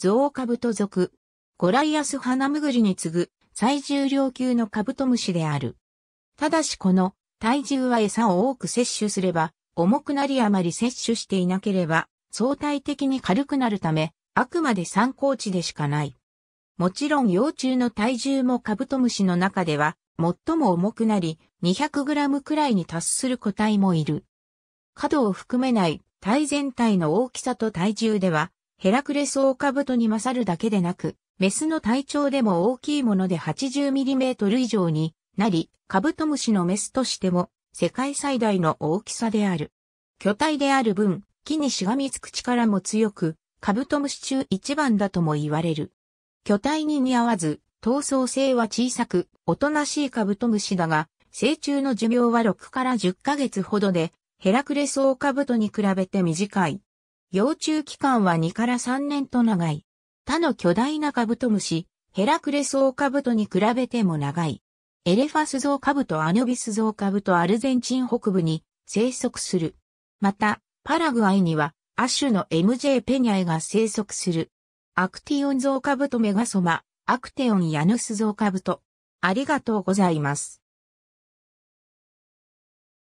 ゾウカブト族。ゴライアスハナムグリに次ぐ最重量級のカブトムシである。ただしこの体重は餌を多く摂取すれば重くなりあまり摂取していなければ相対的に軽くなるためあくまで参考値でしかない。もちろん幼虫の体重もカブトムシの中では最も重くなり 200g くらいに達する個体もいる。角を含めない体全体の大きさと体重ではヘラクレスオオカブトに勝るだけでなく、メスの体長でも大きいもので 80mm 以上になり、カブトムシのメスとしても世界最大の大きさである。巨体である分、木にしがみつく力も強く、カブトムシ中一番だとも言われる。巨体に似合わず、闘争性は小さく、おとなしいカブトムシだが、成虫の寿命は6から10ヶ月ほどで、ヘラクレスオオカブトに比べて短い。幼虫期間は2から3年と長い。他の巨大なカブトムシ、ヘラクレスオオカブトに比べても長い。エレファスゾウカブト、アヌビスゾウカブト、アルゼンチン北部に生息する。また、パラグアイには、アッシュの MJ ペニャイが生息する。アクティオンゾウカブトメガソマ、アクテオンヤヌスゾウカブト。ありがとうございます。